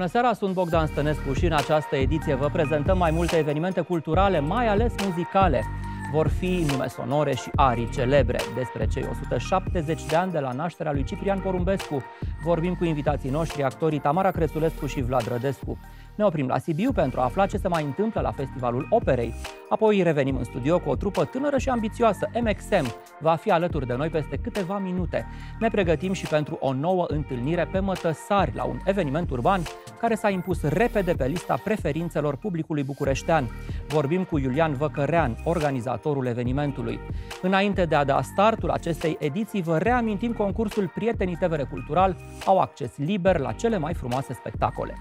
Bună seara, sunt Bogdan Stănescu și în această ediție vă prezentăm mai multe evenimente culturale, mai ales muzicale. Vor fi nume sonore și arii celebre despre cei 170 de ani de la nașterea lui Ciprian Porumbescu, vorbim cu invitații noștri, actorii Tamara Crețulescu și Vlad Rădescu. Ne oprim la Sibiu pentru a afla ce se mai întâmplă la Festivalul Operei. Apoi revenim în studio cu o trupă tânără și ambițioasă, MXM. Va fi alături de noi peste câteva minute. Ne pregătim și pentru o nouă întâlnire pe Mătăsari, la un eveniment urban care s-a impus repede pe lista preferințelor publicului bucureștean. Vorbim cu Iulian Văcărean, organizatorul evenimentului. Înainte de a da startul acestei ediții, vă reamintim concursul Prietenii TVR Cultural, au acces liber la cele mai frumoase spectacole.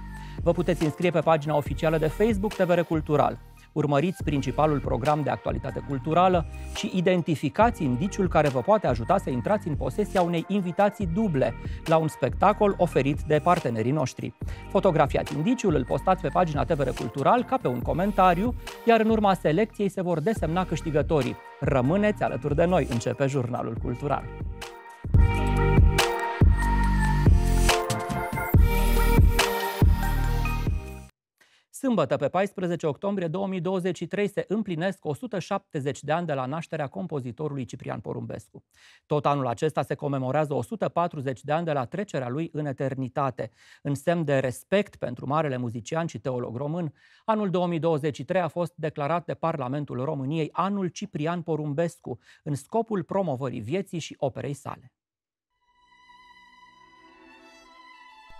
Vă puteți înscrie pe pagina oficială de Facebook TVR Cultural. Urmăriți principalul program de actualitate culturală și identificați indiciul care vă poate ajuta să intrați în posesia unei invitații duble la un spectacol oferit de partenerii noștri. Fotografiați indiciul, îl postați pe pagina TVR Cultural ca pe un comentariu, iar în urma selecției se vor desemna câștigătorii. Rămâneți alături de noi, începe Jurnalul Cultural. Sâmbătă, pe 14 octombrie 2023, se împlinesc 170 de ani de la nașterea compozitorului Ciprian Porumbescu. Tot anul acesta se comemorează 140 de ani de la trecerea lui în eternitate. În semn de respect pentru marele muzician și teolog român, anul 2023 a fost declarat de Parlamentul României anul Ciprian Porumbescu, în scopul promovării vieții și operei sale.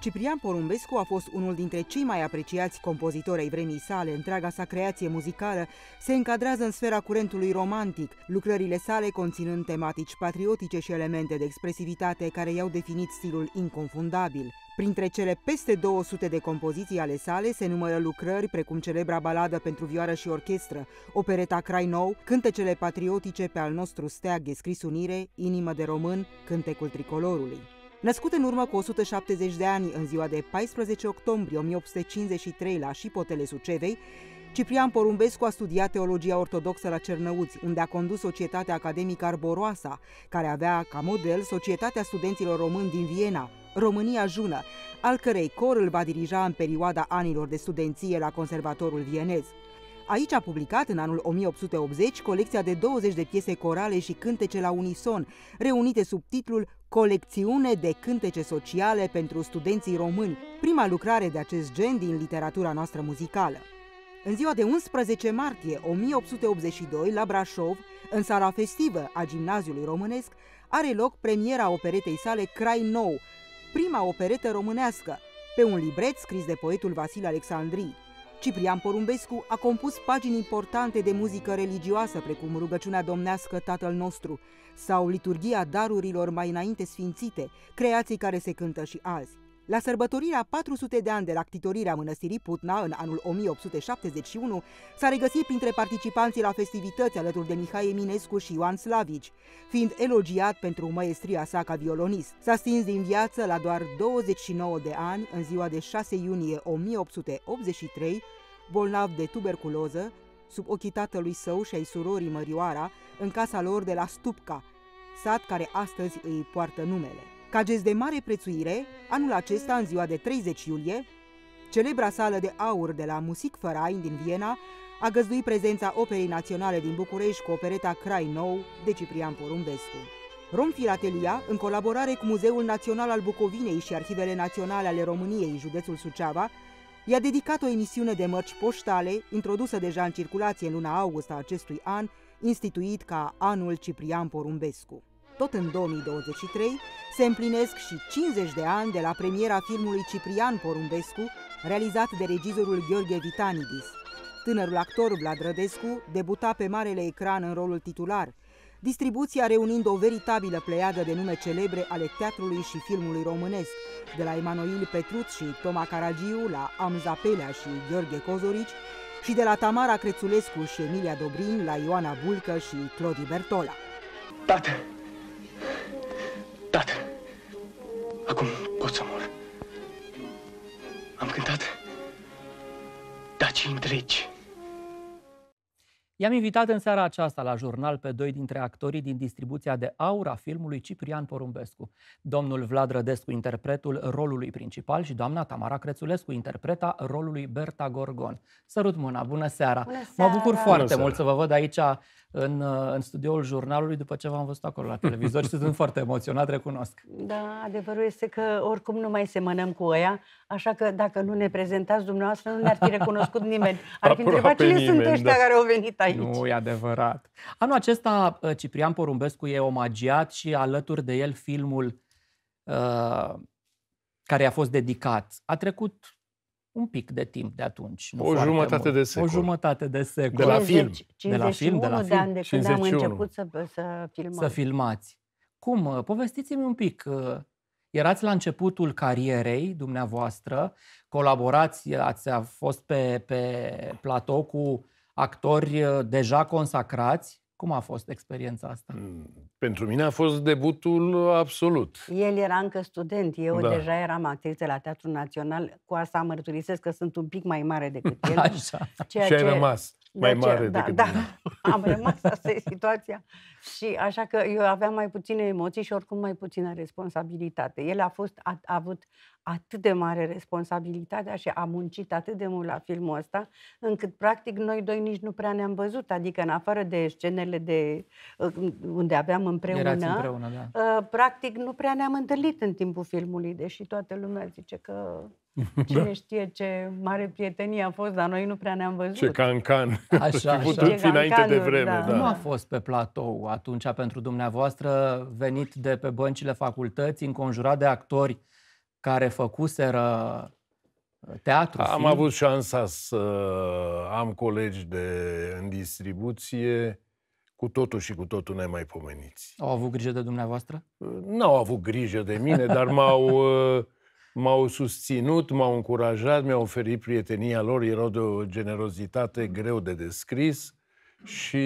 Ciprian Porumbescu a fost unul dintre cei mai apreciați compozitori ai vremii sale. Întreaga sa creație muzicală se încadrează în sfera curentului romantic, lucrările sale conținând tematici patriotice și elemente de expresivitate care i-au definit stilul inconfundabil. Printre cele peste 200 de compoziții ale sale se numără lucrări precum celebra baladă pentru vioară și orchestră, opereta Crai Nou, cântecele patriotice pe al nostru steag de scris unire, inimă de român, cântecul tricolorului. Născut în urmă cu 170 de ani, în ziua de 14 octombrie 1853 la Șipotele Sucevei, Ciprian Porumbescu a studiat teologia ortodoxă la Cernăuți, unde a condus Societatea Academică Arboroasa, care avea ca model Societatea Studenților Români din Viena, România Jună, al cărei cor îl va dirija în perioada anilor de studenție la Conservatorul Vienez. Aici a publicat în anul 1880 colecția de 20 de piese corale și cântece la unison, reunite sub titlul Colecțiune de cântece sociale pentru studenții români, prima lucrare de acest gen din literatura noastră muzicală. În ziua de 11 martie 1882, la Brașov, în sala festivă a gimnaziului românesc, are loc premiera operetei sale Crai Nou, prima operetă românească, pe un libret scris de poetul Vasile Alexandrii. Ciprian Porumbescu a compus pagini importante de muzică religioasă, precum Rugăciunea Domnească Tatăl Nostru sau Liturgia Darurilor mai înainte sfințite, creații care se cântă și azi. La sărbătorirea 400 de ani de la ctitorirea mănăstirii Putna în anul 1871, s-a regăsit printre participanții la festivități alături de Mihai Eminescu și Ioan Slavici, fiind elogiat pentru maestria sa ca violonist. S-a stins din viață la doar 29 de ani, în ziua de 6 iunie 1883, bolnav de tuberculoză, sub ochii tatălui său și ai surorii Mărioara, în casa lor de la Stupca, sat care astăzi îi poartă numele. Ca gest de mare prețuire, anul acesta, în ziua de 30 iulie, celebra sală de aur de la Music Fărain din Viena a găzduit prezența Operei Naționale din București cu opereta Crai Nou de Ciprian Porumbescu. Romfilatelia, în colaborare cu Muzeul Național al Bucovinei și Arhivele Naționale ale României, județul Suceava, i-a dedicat o emisiune de mărci poștale, introdusă deja în circulație în luna august a acestui an, instituit ca Anul Ciprian Porumbescu tot în 2023, se împlinesc și 50 de ani de la premiera filmului Ciprian Porumbescu, realizat de regizorul Gheorghe Vitanidis. Tânărul actor Vlad Rădescu debuta pe marele ecran în rolul titular, distribuția reunind o veritabilă pleiadă de nume celebre ale teatrului și filmului românesc, de la Emanuel Petruț și Toma Caragiu la Amza Pelea și Gheorghe Cozorici, și de la Tamara Crețulescu și Emilia Dobrin la Ioana Bulcă și Clodi Bertola. Tată, Tată, acum pot să mor. Am cântat dacii întregi. I-am invitat în seara aceasta la jurnal pe doi dintre actorii din distribuția de aur a filmului Ciprian Porumbescu, domnul Vlad Rădescu, interpretul rolului principal și doamna Tamara Crețulescu, interpreta rolului Berta Gorgon. Sărut mâna, bună seara! Bună seara. Mă bucur foarte seara. mult să vă văd aici în, în studioul jurnalului după ce v-am văzut acolo la televizor și sunt foarte emoționat, recunosc. Da, adevărul este că oricum nu mai semănăm cu ea, așa că dacă nu ne prezentați dumneavoastră, nu ne-ar fi recunoscut nimeni. Ar fi întrebat cine nimeni, sunt ăștia da. care au venit aici aici. Nu e adevărat. Anul acesta uh, Ciprian Porumbescu e omagiat și alături de el filmul uh, care a fost dedicat. A trecut un pic de timp de atunci. Nu o jumătate mult. de secol. O jumătate de secol. De la film. 50, 51 de la film, de la film. De ani de 51. când am început să, să filmăm. Să filmați. Cum? Uh, povestiți-mi un pic. Uh, erați la începutul carierei dumneavoastră, colaborați, ați fost pe, pe platou cu actori uh, deja consacrați. Cum a fost experiența asta? Mm, pentru mine a fost debutul absolut. El era încă student, eu da. deja eram actriță la Teatrul Național. Cu asta mărturisesc că sunt un pic mai mare decât el. Așa. Ceea și ai rămas mai mare da, decât da, mine. am rămas, asta e situația. Și așa că eu aveam mai puține emoții și oricum mai puțină responsabilitate. El a, fost, a, a avut atât de mare responsabilitatea și a muncit atât de mult la filmul ăsta, încât practic noi doi nici nu prea ne-am văzut, adică în afară de scenele de, uh, unde aveam împreună, Erați împreună da. Uh, practic nu prea ne-am întâlnit în timpul filmului, deși toată lumea zice că Cine da. știe ce mare prietenie a fost, dar noi nu prea ne-am văzut. Ce cancan. Așa, așa. Ce înainte de vreme. Da. Da. Nu a fost pe platou atunci pentru dumneavoastră, venit de pe băncile facultății, înconjurat de actori care făcuseră uh, teatru. Am film. avut șansa să uh, am colegi de, în distribuție cu totul și cu totul nemaipomeniți. Au avut grijă de dumneavoastră? Uh, n-au avut grijă de mine, dar m-au... m-au susținut, m-au încurajat, mi-au oferit prietenia lor, erau de o generozitate greu de descris și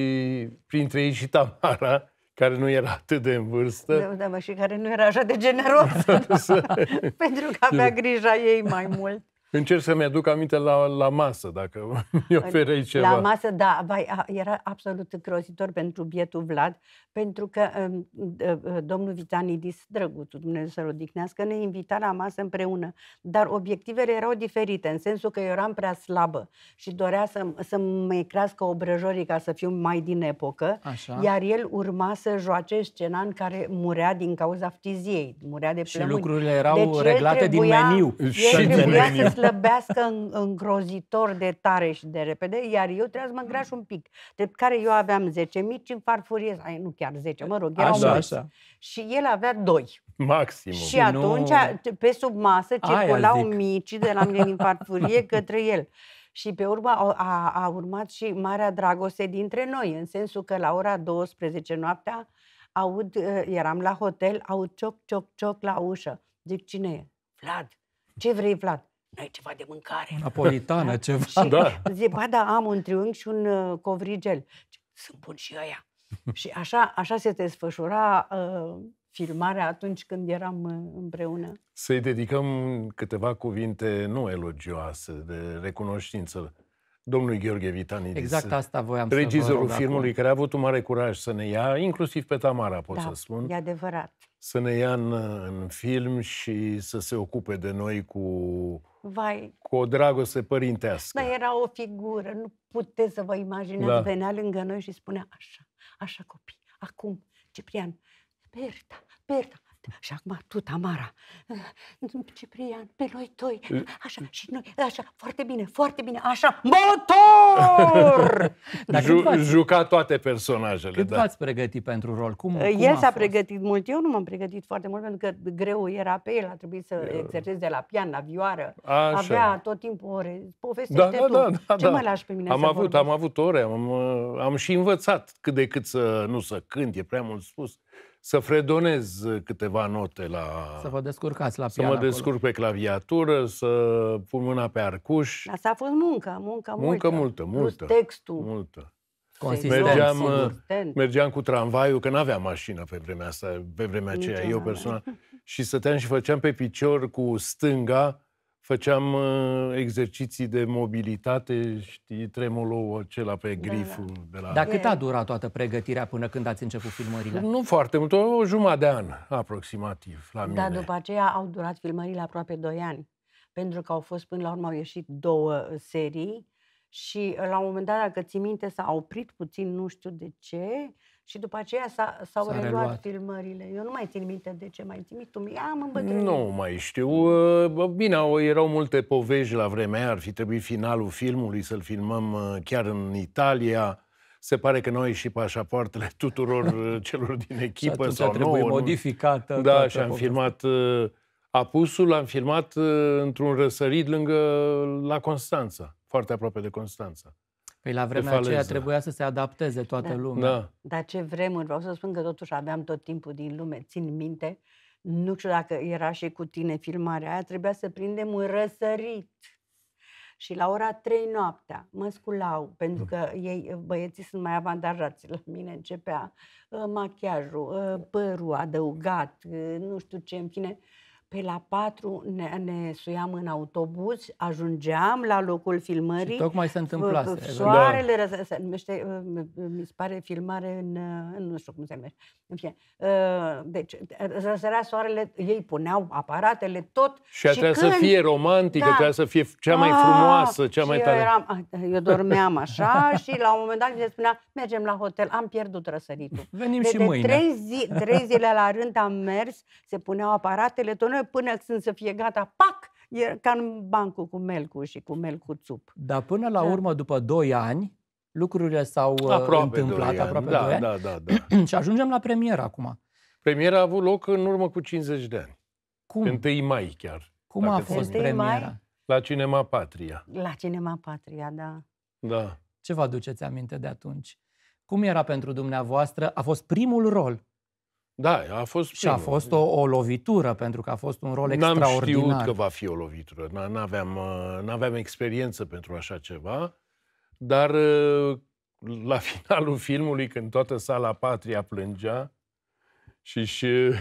printre ei și Tamara, care nu era atât de în vârstă. Da, da, mă, și care nu era așa de generos, da, da, da. pentru că avea grija ei mai mult. Încerc să-mi aduc aminte la, la masă, dacă mi oferei ceva. La masă, da, vai, era absolut îngrozitor pentru bietul Vlad, pentru că um, uh, uh, domnul Vitanidis, drăguțul, Dumnezeu să-l odihnească, ne invita la masă împreună, dar obiectivele erau diferite, în sensul că eu eram prea slabă și dorea să, să mă crească obrăjorii ca să fiu mai din epocă, Așa. iar el urma să joace scena în care murea din cauza ftiziei, murea de plămâni. Și lucrurile erau deci reglate trebuia, din meniu. Și din meniu slăbească în, îngrozitor de tare și de repede, iar eu trebuia să mă îngraș un pic. De care eu aveam 10 mici în farfurie, ai, nu chiar 10, mă rog, erau așa, mulți. Așa. Și el avea 2. Maxim. Și păi atunci, nu... pe sub masă, circulau mici de la mine din farfurie către el. Și pe urmă a, a urmat și marea dragoste dintre noi, în sensul că la ora 12 noaptea aud, ă, eram la hotel, aud cioc, cioc, cioc la ușă. Zic, cine e? Vlad. Ce vrei, Vlad? ai ceva de mâncare? Napolitană, da? ceva, și da. Zic, ba da, am un triunghi și un uh, covrigel. Sunt bun și ăia. și așa, așa se desfășura uh, filmarea atunci când eram uh, împreună. Să-i dedicăm câteva cuvinte nu elogioase, de recunoștință domnului Gheorghe Vitanidis. Exact asta voiam regizorul să Regizorul filmului acum. care a avut un mare curaj să ne ia, inclusiv pe Tamara, pot da, să spun. e adevărat. Să ne ia în, în film și să se ocupe de noi cu Vai. cu o dragoste părintească. Da, era o figură, nu puteți să vă imaginați, da. venea lângă noi și spunea așa, așa copii, acum, Ciprian, Berta, Berta, și acum tu, Tamara, Ciprian, pe noi toi, așa, și noi, așa, foarte bine, foarte bine, așa, motor! Ju- juca toate personajele, Cât da. v-ați pregătit pentru rol? Cum, el cum El s-a pregătit mult, eu nu m-am pregătit foarte mult, pentru că greu era pe el, a trebuit să eu... exerceze la pian, la vioară, așa. avea tot timpul ore, povestește da, da, tu, da, da, ce da. mă lași pe mine am avut, vorbesc? Am avut ore, am, am și învățat cât de cât să nu să cânt, e prea mult spus să fredonez uh, câteva note la... Să vă descurcați la Să mă acolo. descurc pe claviatură, să pun mâna pe arcuș. Asta a fost muncă, muncă multă. Muncă multă, multă. textul. Multă. mergeam, uh, mergeam cu tramvaiul, că n-aveam mașină pe vremea asta, pe vremea aceea, Niciodată. eu da. personal, și stăteam și făceam pe picior cu stânga făceam uh, exerciții de mobilitate, știi, tremolou acela pe griful. Da, da. De la... Dar cât a durat toată pregătirea până când ați început filmările? Nu foarte mult, o jumătate de an aproximativ la da, mine. Dar după aceea au durat filmările aproape 2 ani, pentru că au fost, până la urmă, au ieșit două uh, serii și uh, la un moment dat, dacă ții minte, s-a oprit puțin, nu știu de ce, și după aceea s-a, s-au s-a reluat, reluat filmările. Eu nu mai țin minte de ce mai țin tu. am îmbătrânit. Nu mai știu. Bine, erau multe povești la vremea aia. Ar fi trebuit finalul filmului să-l filmăm uh, chiar în Italia. Se pare că noi și pașapoartele tuturor uh, celor din echipă sau sau nouă. modificată. Da, și am filmat uh, apusul, am filmat într-un răsărit lângă la Constanța, foarte aproape de Constanța. Păi la vremea aceea trebuia să se adapteze toată da. lumea. Da. Dar ce vremuri, vreau să spun că totuși aveam tot timpul din lume, țin minte, nu știu dacă era și cu tine filmarea aia, trebuia să prindem un răsărit. Și la ora 3 noaptea mă sculau, pentru mm. că ei, băieții sunt mai avantajați. La mine începea uh, machiajul, uh, părul adăugat, uh, nu știu ce, în fine pe la patru ne, ne suiam în autobuz, ajungeam la locul filmării. Și tocmai se întâmplase. Da. Soarele da. se numește, uh, mi se pare filmare în, uh, nu știu cum se numește. În fine. Uh, deci, răsărea soarele, ei puneau aparatele, tot. Și, și trebuia să fie romantică, da. trebuia să fie cea mai frumoasă, cea ah, mai tare. Eu, eram, ah, eu dormeam așa și la un moment dat mi se spunea, mergem la hotel, am pierdut răsăritul. Venim de, și de mâine. Trei, zi, trei zile la rând am mers, se puneau aparatele, tot noi până, când sunt să fie gata, pac, e ca în bancul cu melcu și cu melcu țup. Dar până la da. urmă, după 2 ani, lucrurile s-au uh, aproape întâmplat, doi ani. aproape da, 2 ani. Da, da, da. și ajungem la premieră acum. Premiera a avut loc în urmă cu 50 de ani. Cum? 1 mai chiar. Cum a fost premiera? La Cinema Patria. La Cinema Patria, da. Da. Ce vă aduceți aminte de atunci? Cum era pentru dumneavoastră? A fost primul rol da, a fost Și a fost o, o lovitură, pentru că a fost un rol N-am extraordinar. N-am știut că va fi o lovitură. N-aveam, uh, n-aveam experiență pentru așa ceva, dar uh, la finalul filmului, când toată sala Patria plângea și și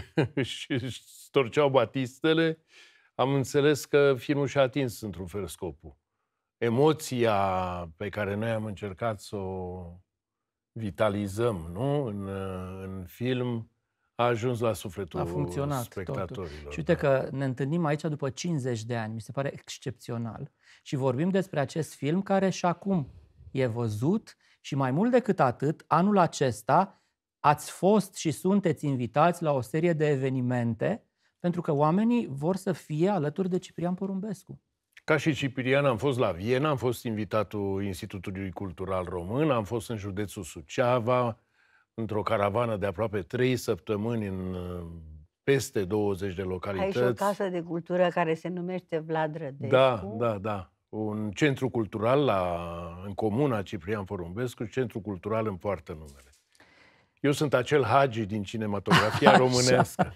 și storceau batistele, am înțeles că filmul și-a atins într-un fel scopul. Emoția pe care noi am încercat să o vitalizăm nu? În, uh, în film, a ajuns la sufletul a funcționat spectatorilor. Totul. Și uite da. că ne întâlnim aici după 50 de ani, mi se pare excepțional. Și vorbim despre acest film care și acum e văzut și mai mult decât atât, anul acesta ați fost și sunteți invitați la o serie de evenimente pentru că oamenii vor să fie alături de Ciprian Porumbescu. Ca și Ciprian am fost la Viena, am fost invitatul Institutului Cultural Român, am fost în județul Suceava, într-o caravană de aproape trei săptămâni în uh, peste 20 de localități. Ai și o casă de cultură care se numește Vlad Rădescu. Da, da, da. Un centru cultural la, în comuna Ciprian Porumbescu, centru cultural în poartă numele. Eu sunt acel hagi din cinematografia românească.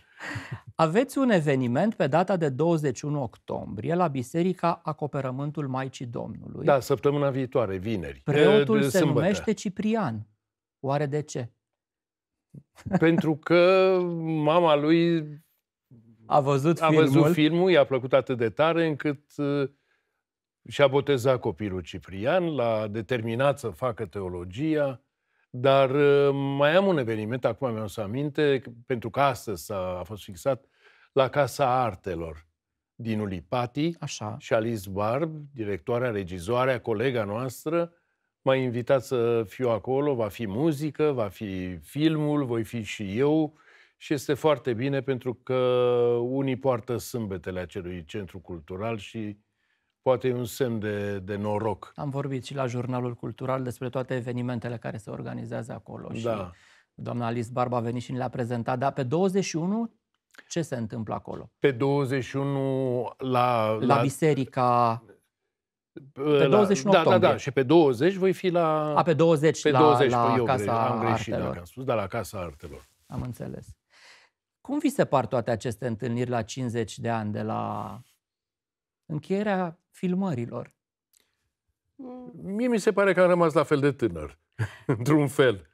Aveți un eveniment pe data de 21 octombrie la Biserica Acoperământul Maicii Domnului. Da, săptămâna viitoare, vineri. Preotul de, de, se sâmbătă. numește Ciprian. Oare de ce? Pentru că mama lui a văzut, a văzut filmul. filmul, i-a plăcut atât de tare încât uh, și-a botezat copilul Ciprian, l-a determinat să facă teologia, dar uh, mai am un eveniment, acum mi-am să aminte, pentru că astăzi a, a fost fixat, la Casa Artelor din Ulipati Așa. și Alice Barb, directoarea, regizoarea, colega noastră, M-a invitat să fiu acolo, va fi muzică, va fi filmul, voi fi și eu și este foarte bine pentru că unii poartă sâmbetele acelui centru cultural și poate e un semn de, de noroc. Am vorbit și la Jurnalul Cultural despre toate evenimentele care se organizează acolo da. și doamna Alice Barba a venit și le-a prezentat, dar pe 21 ce se întâmplă acolo? Pe 21 la... La, la biserica pe la, 29 da, da, octombrie. Da, da, și pe 20 voi fi la... A, pe 20, pe la, 20 la, la Casa am greșit, da, Artelor. Dacă am spus, dar la Casa Artelor. Am înțeles. Cum vi se par toate aceste întâlniri la 50 de ani de la încheierea filmărilor? Mie mi se pare că am rămas la fel de tânăr, într-un fel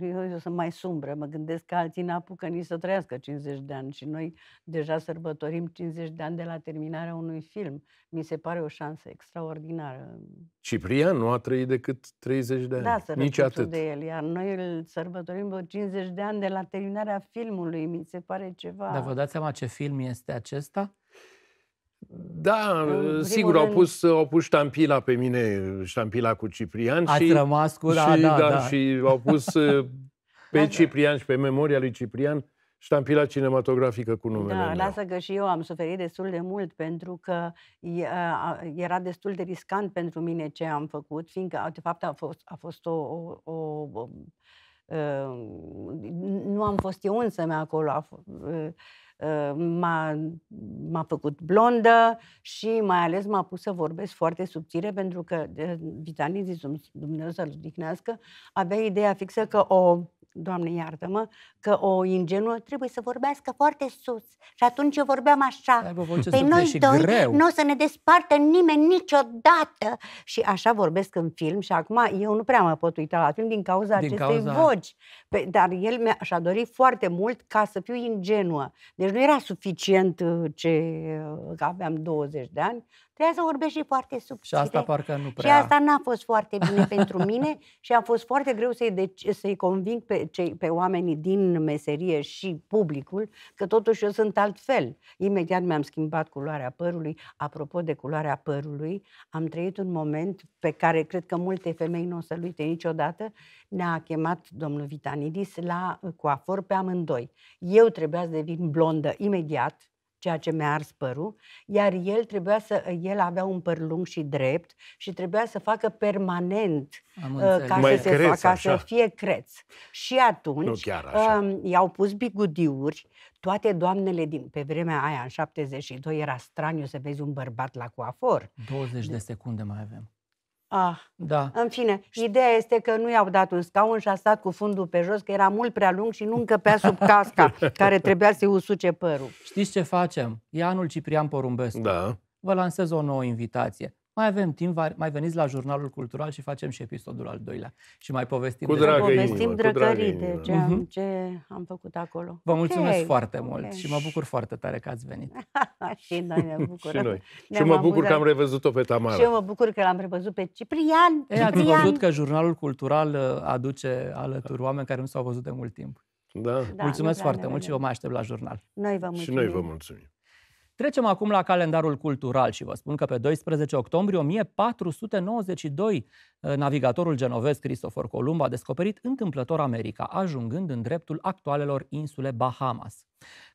eu, eu sunt mai sumbră, mă gândesc că alții n-apucă nici să trăiască 50 de ani și noi deja sărbătorim 50 de ani de la terminarea unui film. Mi se pare o șansă extraordinară. Ciprian nu a trăit decât 30 de da, ani, da, nici atât. de el, iar noi îl sărbătorim 50 de ani de la terminarea filmului, mi se pare ceva... Dar vă dați seama ce film este acesta? Da, sigur, sigur, au pus, au pus ștampila pe mine, ștampila cu Ciprian. Ați și, rămas cu... Da, și, da, da, da. Și au pus uh, pe da. Ciprian și pe memoria lui Ciprian ștampila cinematografică cu numele Da, meu. lasă că și eu am suferit destul de mult pentru că era destul de riscant pentru mine ce am făcut, fiindcă, de fapt, a fost, a fost o, o, o um, uh, nu am fost eu însă mea acolo. A f- uh, m-a, m-a făcut blondă și mai ales m-a pus să vorbesc foarte subțire pentru că vitanii Dumnezeu să-l odihnească, avea ideea fixă că o Doamne iartă-mă, că o ingenuă trebuie să vorbească foarte sus. Și atunci eu vorbeam așa. Pe păi noi doi nu o să ne despartă nimeni niciodată. Și așa vorbesc în film și acum eu nu prea mă pot uita la film din cauza din acestei cauza... voci. Pe, păi, dar el mi și-a dorit foarte mult ca să fiu ingenuă. Deci nu era suficient uh, ce uh, că aveam 20 de ani, Trebuia să și foarte subțire. Și asta parcă nu prea... Și asta n-a fost foarte bine pentru mine și a fost foarte greu să-i, de- deci, să-i conving pe, cei, pe oamenii din meserie și publicul că totuși eu sunt altfel. Imediat mi-am schimbat culoarea părului. Apropo de culoarea părului, am trăit un moment pe care cred că multe femei nu o să-l uite niciodată. Ne-a chemat domnul Vitanidis la coafor pe amândoi. Eu trebuia să devin blondă imediat, ceea ce mi-a ars părul, iar el trebuia să, el avea un păr lung și drept și trebuia să facă permanent uh, ca, să, se creț, ca să fie creț. Și atunci um, i-au pus bigudiuri, toate doamnele din, pe vremea aia, în 72, era straniu să vezi un bărbat la coafor. 20 de secunde mai avem. Ah, da. În fine, ideea este că nu i-au dat un scaun și a stat cu fundul pe jos, că era mult prea lung și nu încăpea sub casca care trebuia să-i usuce părul. Știți ce facem? E anul Ciprian Porumbescu. Da. Vă lansez o nouă invitație mai avem timp, mai veniți la Jurnalul Cultural și facem și episodul al doilea. Și mai povestim. Cu dragă povestim drăgării de ce am, mhm. ce am făcut acolo. Vă mulțumesc okay, foarte okay. mult și mă bucur foarte tare că ați venit. și noi ne bucurăm. și noi. Ne-am și mă bucur că am revăzut-o pe Tamara. Și eu mă bucur că l-am revăzut pe Ciprian. Ei, ați văzut că Jurnalul Cultural uh, aduce alături oameni care nu s-au văzut de mult timp. Da. da mulțumesc da, foarte mult și vă mai aștept la jurnal. Noi vă mulțumim. Și noi vă mulțumim. Trecem acum la calendarul cultural și vă spun că pe 12 octombrie 1492 eh, navigatorul genovez Cristofor Columb a descoperit întâmplător America, ajungând în dreptul actualelor insule Bahamas.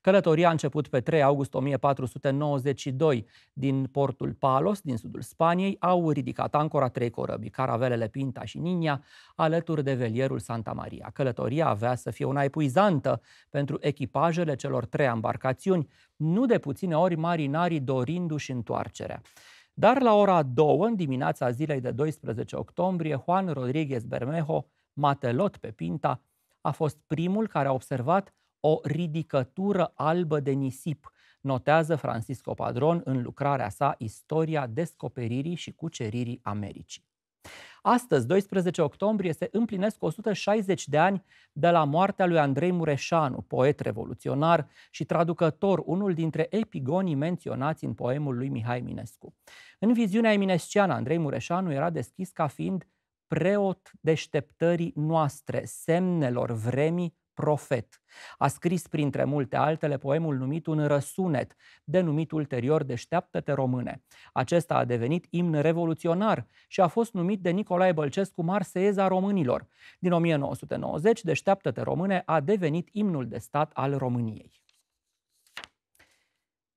Călătoria a început pe 3 august 1492 din portul Palos, din sudul Spaniei, au ridicat ancora trei corăbii, caravelele Pinta și Ninia, alături de velierul Santa Maria. Călătoria avea să fie una epuizantă pentru echipajele celor trei embarcațiuni, nu de puține ori marinarii dorindu-și întoarcerea. Dar la ora 2, în dimineața zilei de 12 octombrie, Juan Rodríguez Bermejo, matelot pe Pinta, a fost primul care a observat o ridicătură albă de nisip, notează Francisco Padron în lucrarea sa Istoria descoperirii și cuceririi Americii. Astăzi, 12 octombrie, se împlinesc 160 de ani de la moartea lui Andrei Mureșanu, poet revoluționar și traducător, unul dintre epigonii menționați în poemul lui Mihai Minescu. În viziunea Eminesciană, Andrei Mureșanu era deschis ca fiind preot deșteptării noastre, semnelor vremii profet. A scris, printre multe altele, poemul numit un răsunet, denumit ulterior Deșteaptă-te române. Acesta a devenit imn revoluționar și a fost numit de Nicolae Bălcescu Marseeza românilor. Din 1990, Deșteaptă-te române a devenit imnul de stat al României.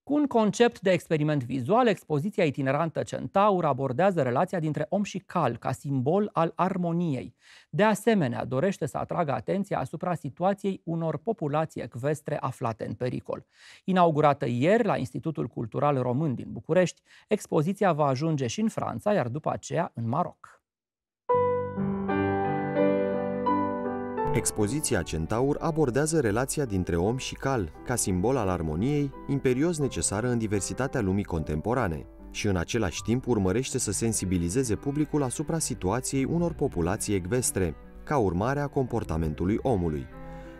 Cu un concept de experiment vizual, expoziția itinerantă Centaur abordează relația dintre om și cal ca simbol al armoniei. De asemenea, dorește să atragă atenția asupra situației unor populații ecvestre aflate în pericol. Inaugurată ieri la Institutul Cultural Român din București, expoziția va ajunge și în Franța, iar după aceea în Maroc. Expoziția Centaur abordează relația dintre om și cal, ca simbol al armoniei, imperios necesară în diversitatea lumii contemporane, și în același timp urmărește să sensibilizeze publicul asupra situației unor populații ecvestre, ca urmare a comportamentului omului.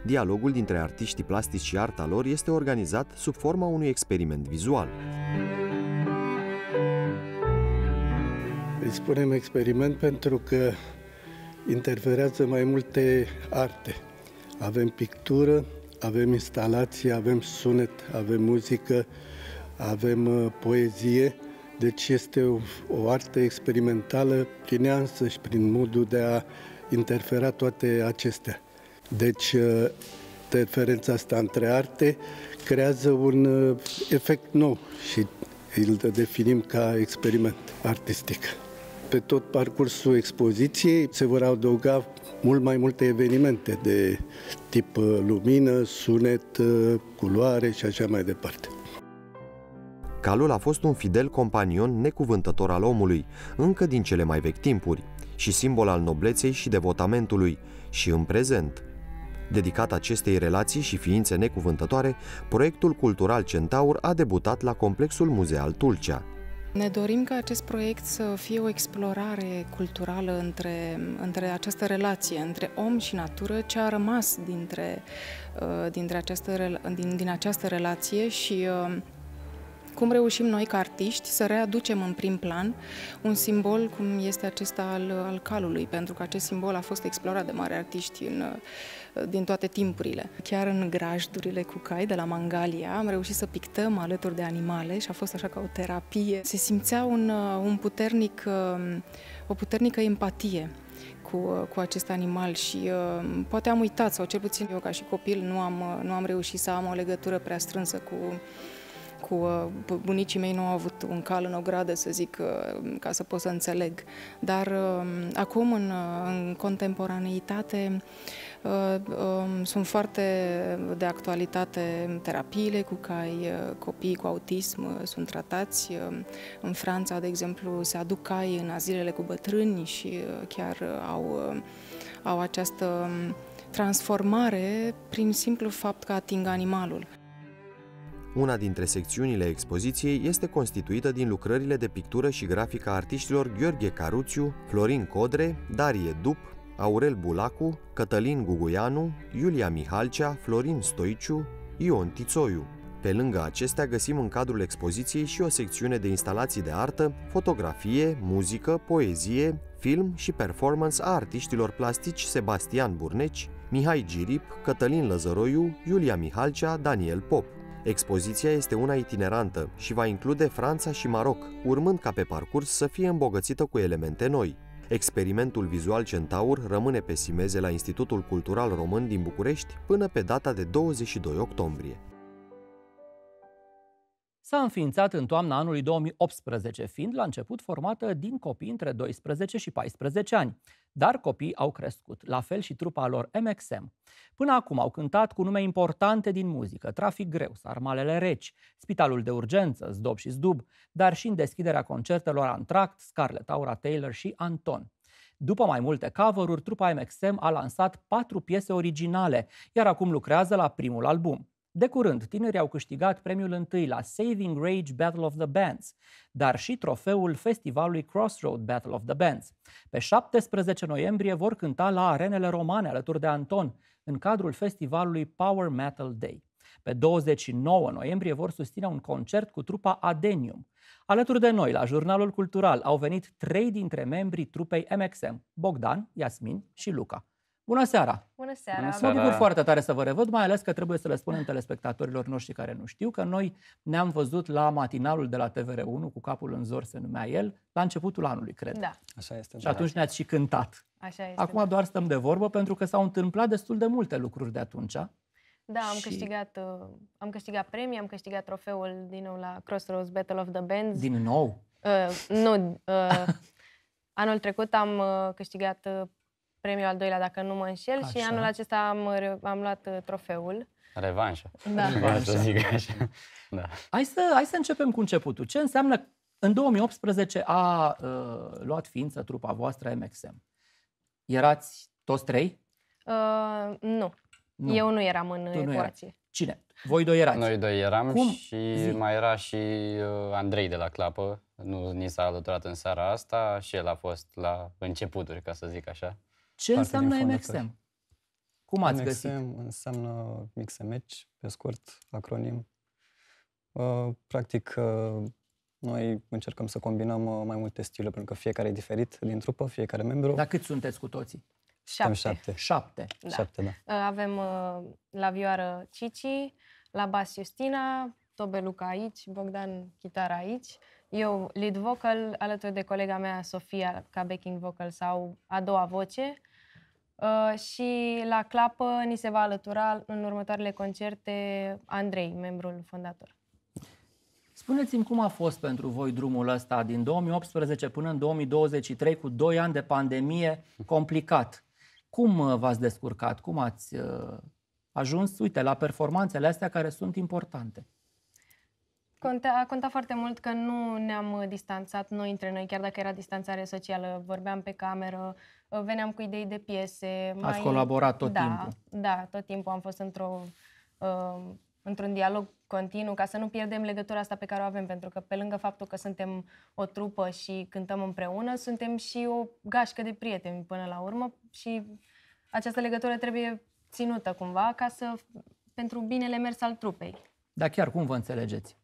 Dialogul dintre artiștii plastici și arta lor este organizat sub forma unui experiment vizual. Îi spunem experiment pentru că interferează mai multe arte. Avem pictură, avem instalații, avem sunet, avem muzică, avem uh, poezie. Deci este o, o artă experimentală prin ea și prin modul de a interfera toate acestea. Deci, uh, interferența asta între arte creează un uh, efect nou și îl definim ca experiment artistic. Pe tot parcursul expoziției se vor adăuga mult mai multe evenimente de tip uh, lumină, sunet, uh, culoare și așa mai departe. Calul a fost un fidel companion necuvântător al omului, încă din cele mai vechi timpuri, și simbol al nobleței și devotamentului, și în prezent. Dedicat acestei relații și ființe necuvântătoare, proiectul cultural Centaur a debutat la Complexul Muzeal Tulcea. Ne dorim ca acest proiect să fie o explorare culturală între, între această relație, între om și natură, ce a rămas dintre, uh, dintre această, din, din această relație și uh, cum reușim noi ca artiști să readucem în prim plan un simbol cum este acesta al, al calului, pentru că acest simbol a fost explorat de mari artiști în, din toate timpurile. Chiar în grajdurile cu cai de la Mangalia am reușit să pictăm alături de animale și a fost așa ca o terapie. Se simțea un, uh, un puternic, uh, o puternică empatie cu, uh, cu acest animal și uh, poate am uitat sau cel puțin eu ca și copil nu am, nu am reușit să am o legătură prea strânsă cu cu uh, bunicii mei nu au avut un cal în gradă, să zic, uh, ca să pot să înțeleg. Dar um, acum, în, uh, în contemporaneitate, um, sunt foarte de actualitate terapiile cu cai, copiii cu autism sunt tratați. În Franța, de exemplu, se aduc cai în azilele cu bătrâni și chiar au, au această um, transformare prin simplu fapt că ating animalul. Una dintre secțiunile expoziției este constituită din lucrările de pictură și grafică a artiștilor Gheorghe Caruțiu, Florin Codre, Darie Dup, Aurel Bulacu, Cătălin Guguianu, Iulia Mihalcea, Florin Stoiciu, Ion Tițoiu. Pe lângă acestea găsim în cadrul expoziției și o secțiune de instalații de artă, fotografie, muzică, poezie, film și performance a artiștilor plastici Sebastian Burneci, Mihai Girip, Cătălin Lăzăroiu, Iulia Mihalcea, Daniel Pop. Expoziția este una itinerantă și va include Franța și Maroc, urmând ca pe parcurs să fie îmbogățită cu elemente noi. Experimentul vizual Centaur rămâne pe simeze la Institutul Cultural Român din București până pe data de 22 octombrie. S-a înființat în toamna anului 2018, fiind la început formată din copii între 12 și 14 ani, dar copiii au crescut, la fel și trupa lor MXM. Până acum au cântat cu nume importante din muzică, Trafic Greu, Sarmalele Reci, Spitalul de Urgență, Zdob și Zdub, dar și în deschiderea concertelor Antract, Scarlett, Aura Taylor și Anton. După mai multe cover-uri, trupa MXM a lansat patru piese originale, iar acum lucrează la primul album. De curând, tinerii au câștigat premiul întâi la Saving Rage Battle of the Bands, dar și trofeul festivalului Crossroad Battle of the Bands. Pe 17 noiembrie vor cânta la arenele romane alături de Anton, în cadrul festivalului Power Metal Day. Pe 29 noiembrie vor susține un concert cu trupa Adenium. Alături de noi, la Jurnalul Cultural, au venit trei dintre membrii trupei MXM, Bogdan, Yasmin și Luca. Bună seara! Bună seara! Bună seara. Mă bucur foarte tare să vă revăd, mai ales că trebuie să le spunem telespectatorilor noștri care nu știu că noi ne-am văzut la matinalul de la TVR1, cu capul în zor se numea el, la începutul anului, cred. Da. Așa este. Și da. atunci ne-ați și cântat. Așa este. Acum da. doar stăm de vorbă pentru că s-au întâmplat destul de multe lucruri de atunci. Da, am, și... câștigat, uh, am câștigat premii, am câștigat trofeul din nou la Crossroads Battle of the Bands. Din nou? Uh, nu, uh, anul trecut am uh, câștigat uh, premiul al doilea, dacă nu mă înșel, așa. și anul acesta am, am luat uh, trofeul. Revanșă. Da. Revanșa. Să zic așa. Da. Hai, să, hai să începem cu începutul. Ce înseamnă în 2018 a uh, luat ființă trupa voastră MXM. Erați toți trei? Uh, nu. nu. Eu nu eram în tu ecuație. Nu Cine? Voi doi erați? Noi doi eram Cum? și Zi. mai era și uh, Andrei de la Clapă. Nu ni s-a alăturat în seara asta și el a fost la începuturi, ca să zic așa. Ce parte înseamnă MXM? Cum ați MXM găsit? MXM înseamnă Mix and Match, pe scurt, acronim. Ă, practic, ă, noi încercăm să combinăm ă, mai multe stiluri, pentru că fiecare e diferit din trupă, fiecare membru. Dar cât sunteți cu toții? Șapte. șapte. Șapte. Da. șapte da. Avem la vioară Cici, la bas Justina, Tobe Luca aici, Bogdan chitară aici, eu lead vocal alături de colega mea Sofia ca backing vocal sau a doua voce, Uh, și la clapă ni se va alătura în următoarele concerte Andrei, membrul fondator. Spuneți-mi cum a fost pentru voi drumul ăsta din 2018 până în 2023 cu 2 ani de pandemie complicat. Cum uh, v-ați descurcat? Cum ați uh, ajuns, uite, la performanțele astea care sunt importante? Conta, a contat foarte mult că nu ne-am uh, distanțat noi între noi, chiar dacă era distanțare socială, vorbeam pe cameră, uh, veneam cu idei de piese. Ați mai... colaborat tot da, timpul. Da, tot timpul am fost într-o, uh, într-un dialog continuu ca să nu pierdem legătura asta pe care o avem, pentru că pe lângă faptul că suntem o trupă și cântăm împreună, suntem și o gașcă de prieteni până la urmă și această legătură trebuie ținută cumva ca să pentru binele mers al trupei. Dar chiar cum vă înțelegeți?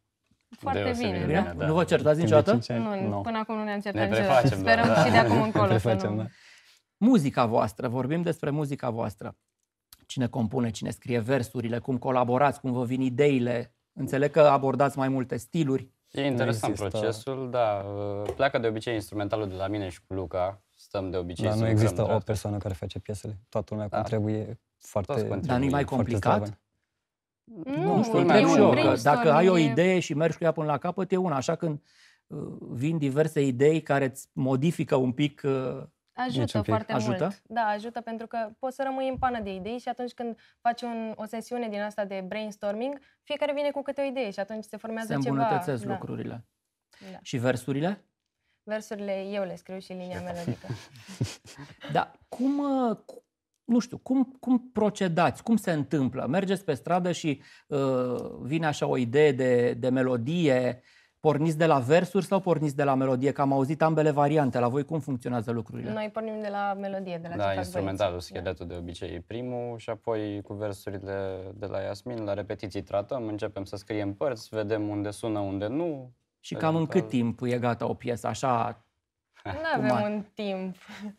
Foarte bine. Da. bine da? Da. Nu vă certați niciodată? Nu, nu, până acum nu ne-am certat ne niciodată. Da, Sperăm da, și de acum încolo. Ne facem, nu... da. Muzica voastră, vorbim despre muzica voastră. Cine compune, cine scrie versurile, cum colaborați, cum vă vin ideile. Înțeleg că abordați mai multe stiluri. E interesant există... procesul, da. Uh, pleacă de obicei instrumentalul de la mine și cu Luca. Stăm de obicei. Dar nu există o persoană care face piesele. Toată lumea da. contribuie foarte... Dar nu e mai complicat? Nu, nu știu, e eu, eu că dacă ai o idee și mergi cu ea până la capăt, e una. Așa când uh, vin diverse idei care îți modifică un pic uh, Ajută deci foarte ajută? mult. Da, ajută pentru că poți să rămâi în pană de idei și atunci când faci un, o sesiune din asta de brainstorming, fiecare vine cu câte o idee și atunci se formează se ceva. Se îmbunătățesc da. lucrurile. Da. Și versurile? Versurile eu le scriu și linia melodică. da. Cum, uh, nu știu, cum, cum procedați, cum se întâmplă? Mergeți pe stradă și uh, vine așa o idee de, de melodie, porniți de la versuri sau porniți de la melodie? Că am auzit ambele variante. La voi cum funcționează lucrurile? Noi pornim de la melodie, de la Da, instrumentalul, da. scheletul da. de obicei primul și apoi cu versurile de la Iasmin, la repetiții tratăm, începem să scriem părți, vedem unde sună, unde nu. Și cam în cât timp e gata o piesă? Așa, nu avem un timp.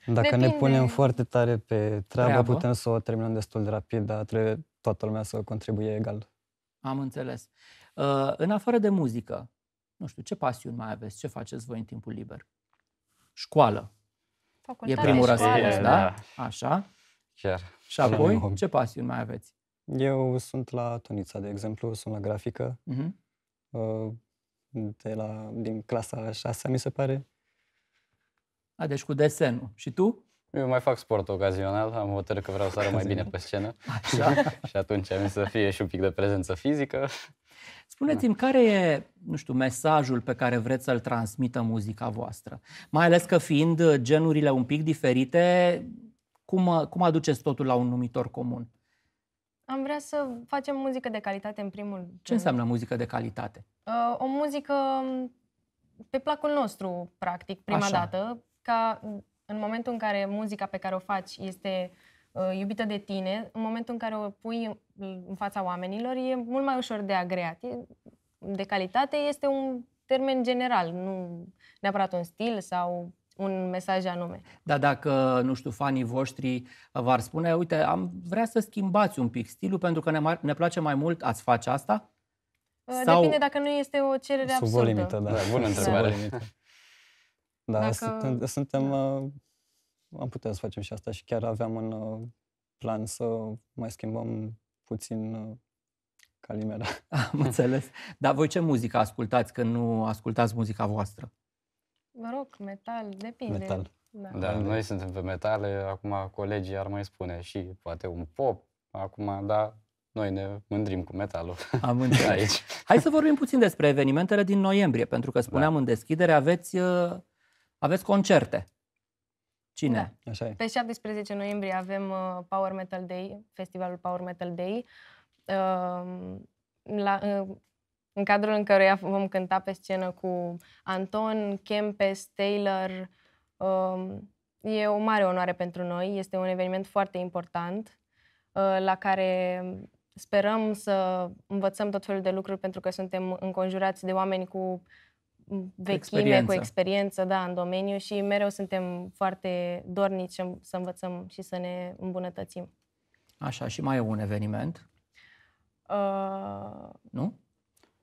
Dacă Depinde. ne punem foarte tare pe treabă, treabă, putem să o terminăm destul de rapid, dar trebuie toată lumea să contribuie egal. Am înțeles. Uh, în afară de muzică, nu știu, ce pasiuni mai aveți? Ce faceți voi în timpul liber? Școală. Facultate e primul răspuns, da? da? Așa. Chiar. Și apoi, Chiar. ce pasiuni mai aveți? Eu sunt la Tonița, de exemplu, sunt la grafică. Uh-huh. De la, din clasa 6, mi se pare. A, deci cu desenul. Și tu? Eu mai fac sport ocazional, am hotărât că vreau să arăt mai bine pe scenă. Așa. și atunci am să fie și un pic de prezență fizică. Spuneți-mi, da. care e, nu știu, mesajul pe care vreți să-l transmită muzica voastră? Mai ales că fiind genurile un pic diferite, cum, cum aduceți totul la un numitor comun? Am vrea să facem muzică de calitate în primul rând. Ce înseamnă muzică de calitate? Uh, o muzică um, pe placul nostru, practic, prima Așa. dată, ca în momentul în care muzica pe care o faci este uh, iubită de tine, în momentul în care o pui în fața oamenilor, e mult mai ușor de agreat. E, de calitate este un termen general, nu neapărat un stil sau un mesaj anume. Da, dacă, nu știu, fanii voștri v-ar spune, uite, am vrea să schimbați un pic stilul pentru că ne, mai, ne place mai mult, ați face asta? Uh, depinde sau... dacă nu este o cerere absurdă. Sub o limită, da. da bună întrebare. Da, Dacă... suntem, da. suntem da. am putea să facem și asta și chiar aveam în uh, plan să mai schimbăm puțin uh, calimera. Am înțeles. Dar voi ce muzică ascultați când nu ascultați muzica voastră? Rock, metal, depinde. Metal. Da, da noi suntem pe metale, acum colegii ar mai spune și poate un pop, acum, da, noi ne mândrim cu metalul. Am înțeles. Aici. Hai să vorbim puțin despre evenimentele din noiembrie, pentru că spuneam da. în deschidere, aveți aveți concerte. Cine? Da. Așa e. Pe 17 noiembrie avem uh, Power Metal Day, festivalul Power Metal Day, um, la, în cadrul în care vom cânta pe scenă cu Anton, Kempes, Taylor. Um, e o mare onoare pentru noi, este un eveniment foarte important uh, la care sperăm să învățăm tot felul de lucruri pentru că suntem înconjurați de oameni cu uh, vechime, experiență. cu experiență, da, în domeniu și mereu suntem foarte dornici să învățăm și să ne îmbunătățim. Așa, și mai e un eveniment? Uh, nu?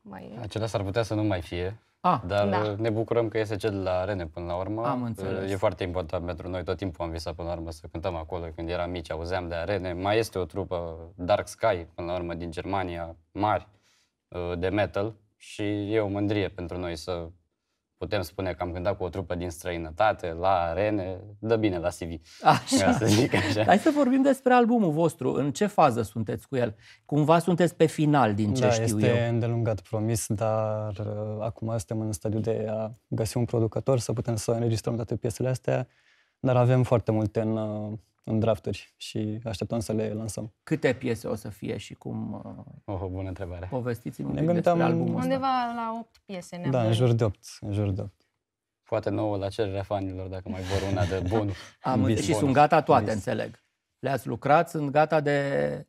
Mai e. Acela s-ar putea să nu mai fie. Ah, dar da. Uh, ne bucurăm că este cel la Rene până la urmă. Am înțeles. Uh, e foarte important pentru noi, tot timpul am visat până la urmă să cântăm acolo. Când eram mici auzeam de Arene. Mai este o trupă, Dark Sky, până la urmă, din Germania, mari, uh, de metal și e o mândrie pentru noi să putem spune că am cântat cu o trupă din străinătate, la arene, dă bine la CV. Așa. Să zic așa. Hai să vorbim despre albumul vostru. În ce fază sunteți cu el? Cumva sunteți pe final, din ce da, știu este eu. este îndelungat promis, dar uh, acum suntem în stadiu de a găsi un producător să putem să înregistrăm toate piesele astea, dar avem foarte multe în, uh, în drafturi și așteptăm să le lansăm. Câte piese o să fie și cum... O, uh, oh, bună întrebare. Povestiți-mi ne gândeam albumul Undeva ăsta. la 8 piese ne Da, în jur de 8, în jur de 8. Poate nouă la cererea fanilor, dacă mai vor una de bun. Am, Bis, și bonus. sunt gata toate, Bis. înțeleg. Le-ați lucrat, sunt gata de...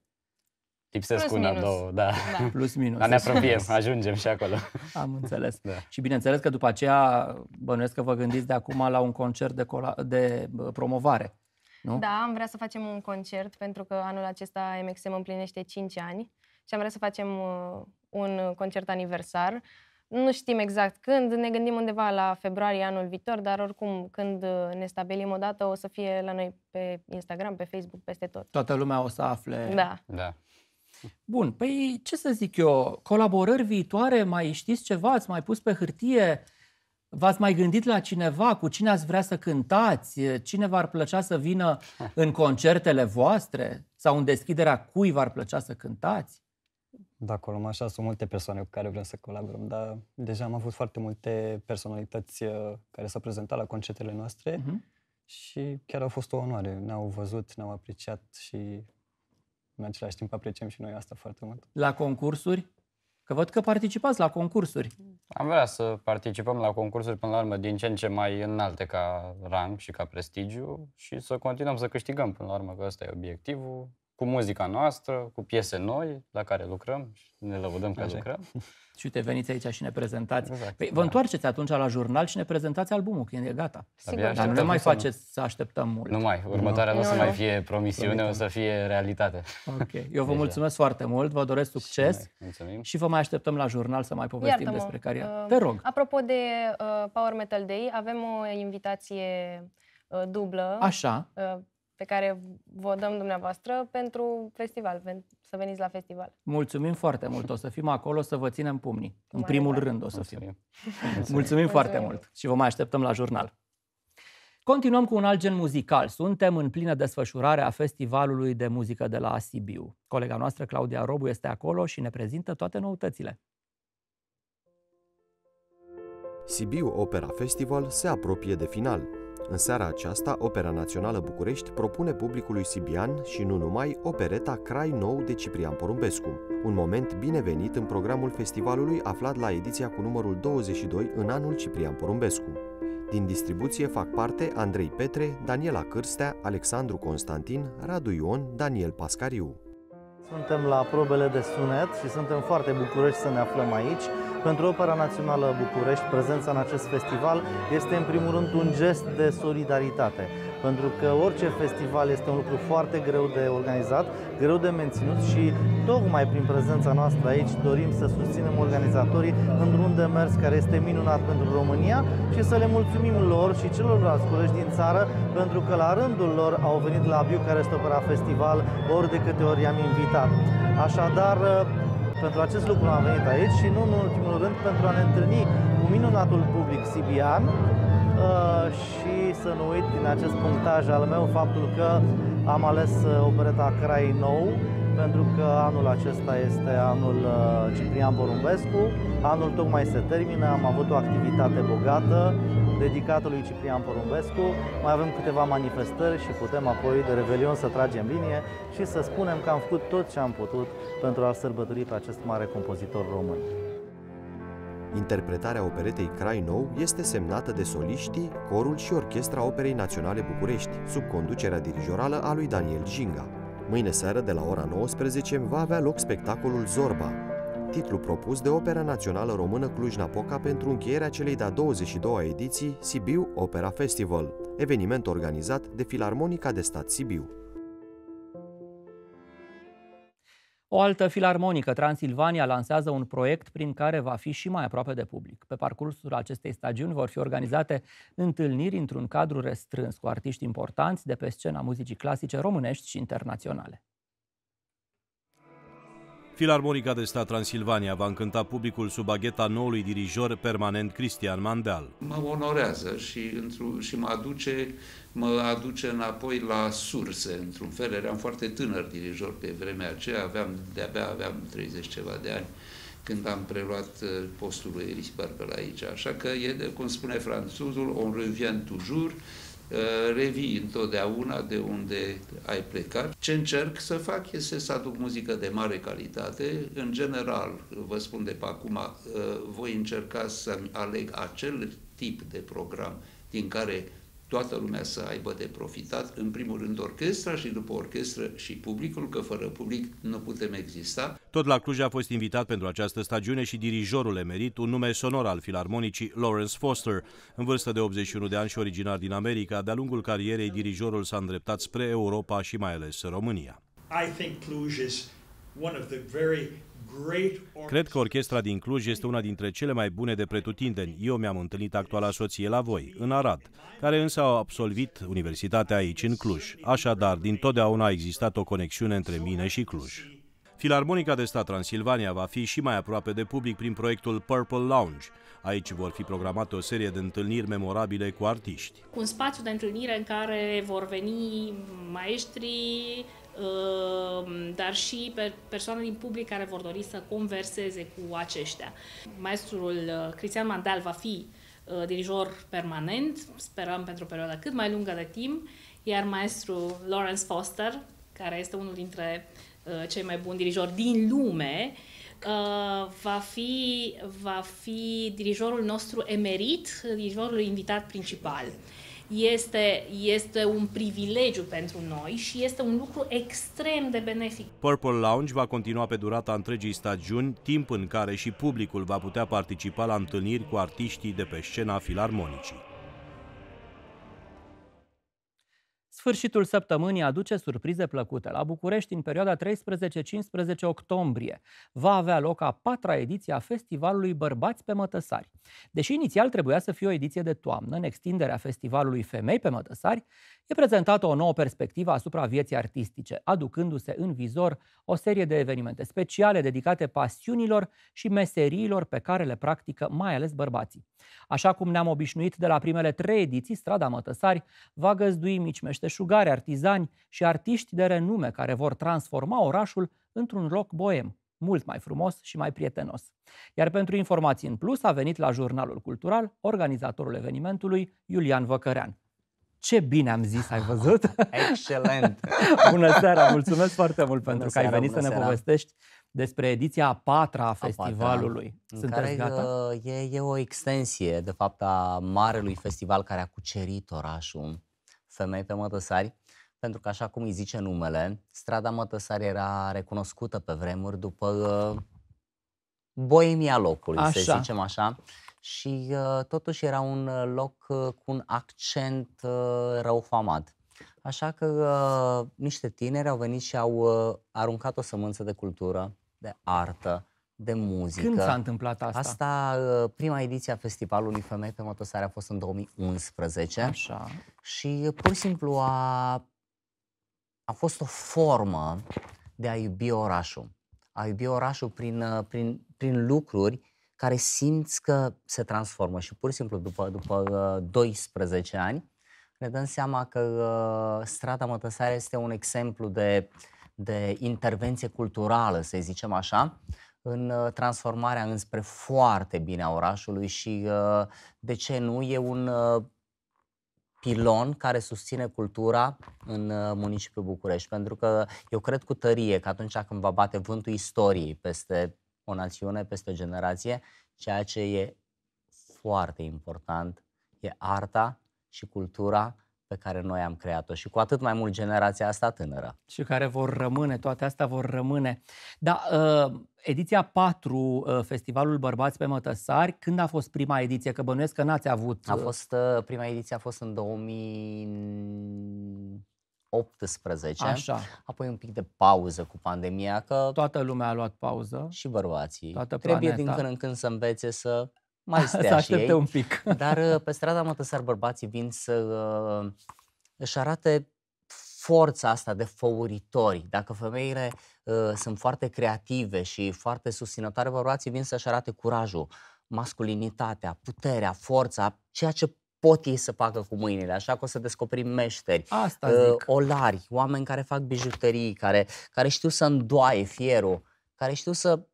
Lipsesc una, minus. două, da. da. Plus, minus. Dar ne apropiem, ajungem și acolo. Am înțeles. Da. Și bineînțeles că după aceea bănuiesc că vă gândiți de acum la un concert de, cola- de promovare nu? Da, am vrea să facem un concert pentru că anul acesta MXM împlinește 5 ani și am vrea să facem uh, un concert aniversar. Nu știm exact când, ne gândim undeva la februarie anul viitor, dar oricum când uh, ne stabilim o dată o să fie la noi pe Instagram, pe Facebook, peste tot. Toată lumea o să afle. Da. da. Bun, păi ce să zic eu, colaborări viitoare, mai știți ceva, ați mai pus pe hârtie V-ați mai gândit la cineva? Cu cine ați vrea să cântați? Cine v-ar plăcea să vină în concertele voastre? Sau în deschiderea cui v-ar plăcea să cântați? Da, acolo așa sunt multe persoane cu care vrem să colaborăm, dar deja am avut foarte multe personalități uh, care s-au prezentat la concertele noastre uh-huh. și chiar au fost o onoare. Ne-au văzut, ne-au apreciat și în același timp apreciem și noi asta foarte mult. La concursuri? Că văd că participați la concursuri. Am vrea să participăm la concursuri până la urmă din ce în ce mai înalte ca rang și ca prestigiu și să continuăm să câștigăm până la urmă, că ăsta e obiectivul cu muzica noastră, cu piese noi la care lucrăm și ne lăudăm că Așa. lucrăm. Și uite, veniți aici și ne prezentați. Exact, păi, vă da. întoarceți atunci la jurnal și ne prezentați albumul, când e gata. Sigur, Dar nu mai faceți să, să așteptăm mult. Nu mai. Următoarea nu, nu, o să mai fie promisiune, Promite. o să fie realitate. Ok. Eu vă Deja. mulțumesc foarte mult, vă doresc succes. Și, mulțumim. și vă mai așteptăm la jurnal să mai povestim Iartă-mă. despre carieră. Uh, Te rog. Apropo de uh, Power Metal Day, avem o invitație uh, dublă. Așa. Uh, pe care vă dăm dumneavoastră pentru festival, să veniți la festival. Mulțumim foarte mult, o să fim acolo, să vă ținem pumnii. în primul rând o să Mulțumim. fim. Mulțumim, Mulțumim foarte mult și vă mai așteptăm la jurnal. Continuăm cu un alt gen muzical. Suntem în plină desfășurare a Festivalului de Muzică de la Sibiu. Colega noastră, Claudia Robu, este acolo și ne prezintă toate noutățile. Sibiu Opera Festival se apropie de final. În seara aceasta, Opera Națională București propune publicului sibian și nu numai opereta Crai Nou de Ciprian Porumbescu. Un moment binevenit în programul festivalului aflat la ediția cu numărul 22 în anul Ciprian Porumbescu. Din distribuție fac parte Andrei Petre, Daniela Cârstea, Alexandru Constantin, Radu Ion, Daniel Pascariu. Suntem la probele de sunet și suntem foarte bucuroși să ne aflăm aici. Pentru Opera Națională București, prezența în acest festival este în primul rând un gest de solidaritate, pentru că orice festival este un lucru foarte greu de organizat, greu de menținut și tocmai prin prezența noastră aici dorim să susținem organizatorii într-un demers care este minunat pentru România și să le mulțumim lor și celorlalți colegi din țară pentru că la rândul lor au venit la care este Opera Festival ori de câte ori i-am invitat. Așadar, pentru acest lucru am venit aici și nu în ultimul rând pentru a ne întâlni cu minunatul public sibian uh, și să nu uit din acest punctaj al meu faptul că am ales uh, opereta Crai Nou, pentru că anul acesta este anul uh, Ciprian Borumbescu. Anul tocmai se termină, am avut o activitate bogată dedicată lui Ciprian Porumbescu. Mai avem câteva manifestări și putem apoi de Revelion să tragem linie și să spunem că am făcut tot ce am putut pentru a-l sărbători pe acest mare compozitor român. Interpretarea operetei Nou este semnată de soliștii, corul și orchestra Operei Naționale București, sub conducerea dirijorală a lui Daniel Ginga. Mâine seară, de la ora 19, va avea loc spectacolul Zorba, titlu propus de Opera Națională Română Cluj-Napoca pentru încheierea celei de-a 22-a ediții Sibiu Opera Festival, eveniment organizat de Filarmonica de Stat Sibiu. O altă filarmonică, Transilvania, lansează un proiect prin care va fi și mai aproape de public. Pe parcursul acestei stagiuni vor fi organizate întâlniri într-un cadru restrâns cu artiști importanți de pe scena muzicii clasice românești și internaționale. Filarmonica de stat Transilvania va încânta publicul sub agheta noului dirijor permanent Cristian Mandal. Mă onorează și, și mă aduce mă aduce înapoi la surse, într-un fel. Eram foarte tânăr dirijor pe vremea aceea, aveam, de-abia aveam 30 ceva de ani când am preluat uh, postul lui Eris Barbel aici. Așa că e, cum spune franțuzul, on revient toujours, uh, revii întotdeauna de unde ai plecat. Ce încerc să fac este să aduc muzică de mare calitate. În general, vă spun de pe acum, uh, voi încerca să aleg acel tip de program din care toată lumea să aibă de profitat, în primul rând orchestra și după orchestră și publicul, că fără public nu putem exista. Tot la Cluj a fost invitat pentru această stagiune și dirijorul emerit, un nume sonor al filarmonicii Lawrence Foster. În vârstă de 81 de ani și originar din America, de-a lungul carierei, dirijorul s-a îndreptat spre Europa și mai ales România. I think Cluj is one of the very Cred că orchestra din Cluj este una dintre cele mai bune de pretutindeni. Eu mi-am întâlnit actuala soție la voi, în Arad, care însă a absolvit universitatea aici, în Cluj. Așadar, din totdeauna a existat o conexiune între mine și Cluj. Filarmonica de stat Transilvania va fi și mai aproape de public prin proiectul Purple Lounge. Aici vor fi programate o serie de întâlniri memorabile cu artiști. Cu un spațiu de întâlnire în care vor veni maestri, Ehm, dar și pe persoane din public care vor dori să converseze cu aceștia. Maestrul uh, Cristian Mandal va fi uh, dirijor permanent, sperăm pentru o perioadă cât mai lungă de timp, iar maestru Lawrence Foster, care este unul dintre uh, cei mai buni dirijori din lume, va fi, va fi dirijorul nostru emerit, dirijorul invitat principal este, este un privilegiu pentru noi și este un lucru extrem de benefic. Purple Lounge va continua pe durata întregii stagiuni, timp în care și publicul va putea participa la întâlniri cu artiștii de pe scena filarmonicii. Sfârșitul săptămânii aduce surprize plăcute. La București, în perioada 13-15 octombrie, va avea loc a patra ediție a Festivalului Bărbați pe Mătăsari. Deși inițial trebuia să fie o ediție de toamnă, în extinderea Festivalului Femei pe Mătăsari, e prezentată o nouă perspectivă asupra vieții artistice, aducându-se în vizor o serie de evenimente speciale dedicate pasiunilor și meseriilor pe care le practică mai ales bărbații. Așa cum ne-am obișnuit de la primele trei ediții, Strada Mătăsari va găzdui mici meșteșugari, artizani și artiști de renume care vor transforma orașul într-un loc boem, mult mai frumos și mai prietenos. Iar pentru informații în plus a venit la Jurnalul Cultural organizatorul evenimentului Iulian Văcărean. Ce bine am zis, ai văzut? Excelent! Bună seara, mulțumesc foarte mult bună pentru seara, că ai venit să ne seara. povestești despre ediția a patra a festivalului. A patra, Sunteți care gata? E, e o extensie, de fapt, a marelui festival care a cucerit orașul Femei pe Mătăsari, pentru că, așa cum îi zice numele, strada Mătăsari era recunoscută pe vremuri după uh, boemia locului, așa. să zicem așa și uh, totuși era un uh, loc uh, cu un accent uh, răufamat. Așa că uh, niște tineri au venit și au uh, aruncat o sămânță de cultură, de artă, de muzică. Când s-a întâmplat asta? Asta, uh, prima ediție a Festivalului Femei pe Motosare a fost în 2011. Așa. Și uh, pur și simplu a, a fost o formă de a iubi orașul. A iubi orașul prin, uh, prin, prin lucruri care simți că se transformă și pur și simplu după, după 12 uh, ani ne dăm seama că uh, strada Mătăsare este un exemplu de, de intervenție culturală, să zicem așa, în uh, transformarea înspre foarte bine a orașului și, de ce nu, e un pilon care susține cultura în municipiul București. Pentru că eu cred cu tărie că atunci când va bate vântul istoriei peste o națiune, peste o generație, ceea ce e foarte important e arta și cultura pe care noi am creat-o și cu atât mai mult generația asta tânără. Și care vor rămâne, toate astea vor rămâne. Da, uh, ediția 4, uh, Festivalul Bărbați pe Mătăsari, când a fost prima ediție? Că bănuiesc că n-ați avut... A uh, fost, uh, prima ediție a fost în 2000... 2018, Așa. apoi un pic de pauză cu pandemia, că toată lumea a luat pauză și bărbații. Toată Trebuie planeta. din când în când să învețe să mai stea să și ei, un pic. dar uh, pe strada Mătăsar bărbații vin să uh, își arate forța asta de făuritori. Dacă femeile uh, sunt foarte creative și foarte susținătoare, bărbații vin să-și arate curajul, masculinitatea, puterea, forța, ceea ce pot ei să facă cu mâinile, așa că o să descoperim meșteri, Asta uh, olari, oameni care fac bijuterii, care, care știu să îndoaie fierul, care știu să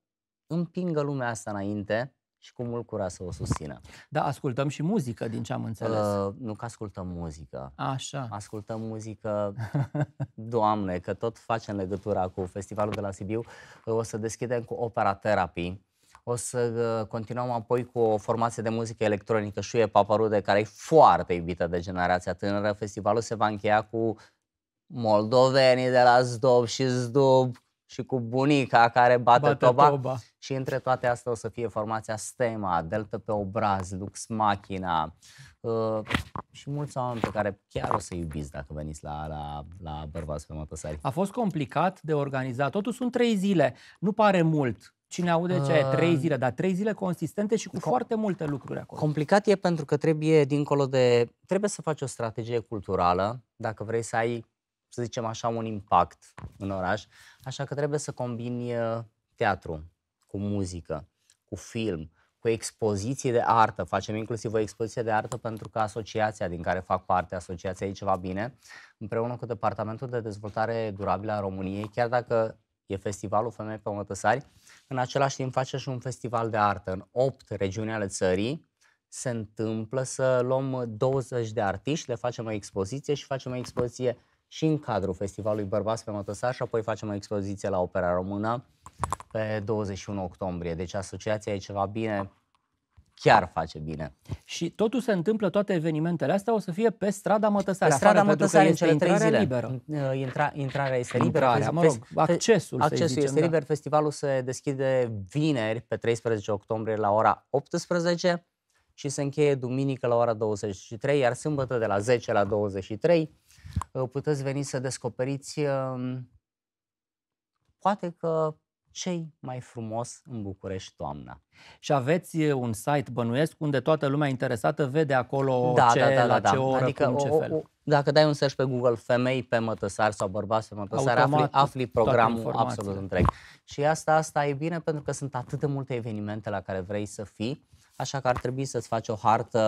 împingă lumea asta înainte și cu mult curaj să o susțină. Da, ascultăm și muzică, din ce am înțeles. Uh, nu că ascultăm muzică. Așa. Ascultăm muzică, doamne, că tot facem legătura cu festivalul de la Sibiu. Uh, o să deschidem cu opera terapii o să uh, continuăm apoi cu o formație de muzică electronică, Șuie Paparude, care e foarte iubită de generația tânără. Festivalul se va încheia cu moldovenii de la Zdob și Zdub și cu bunica care bate, bate toba. toba. Și între toate astea o să fie formația Stema, Delta pe obraz, Lux Machina uh, și mulți oameni pe care chiar o să iubiți dacă veniți la, la, la Bărbați pe Mătăsari. A fost complicat de organizat, totuși sunt trei zile, nu pare mult, Cine aude ce uh, trei zile, dar trei zile consistente și cu com- foarte multe lucruri acolo. Complicat e pentru că trebuie, dincolo de. trebuie să faci o strategie culturală dacă vrei să ai, să zicem așa, un impact în oraș. Așa că trebuie să combini uh, teatru cu muzică, cu film, cu expoziții de artă. Facem inclusiv o expoziție de artă pentru că asociația din care fac parte, asociația e ceva bine, împreună cu Departamentul de Dezvoltare Durabilă a României, chiar dacă e festivalul Femei pe Mătăsari, în același timp face și un festival de artă. În 8 regiuni ale țării se întâmplă să luăm 20 de artiști, le facem o expoziție și facem o expoziție și în cadrul Festivalului Bărbați pe Mătăsar și apoi facem o expoziție la Opera Română pe 21 octombrie. Deci asociația e ceva bine chiar face bine. Și totul se întâmplă, toate evenimentele astea o să fie pe strada Mătăsare. Pe strada Mătăsare în cele trei zile. Liberă. Intra, intrarea este liberă. mă rog, accesul. Accesul zicem, este da. liber. Festivalul se deschide vineri pe 13 octombrie la ora 18 și se încheie duminică la ora 23, iar sâmbătă de la 10 la 23 uh, puteți veni să descoperiți um, poate că cei mai frumos în București toamna. Și aveți un site, bănuiesc, unde toată lumea interesată vede acolo da, ce, da, da, la da, ce da. oră, adică cum, ce fel. O, dacă dai un search pe Google femei pe mătăsar sau bărbați pe mătăsar, afli, afli programul absolut întreg. Și asta, asta e bine pentru că sunt atât de multe evenimente la care vrei să fii, așa că ar trebui să-ți faci o hartă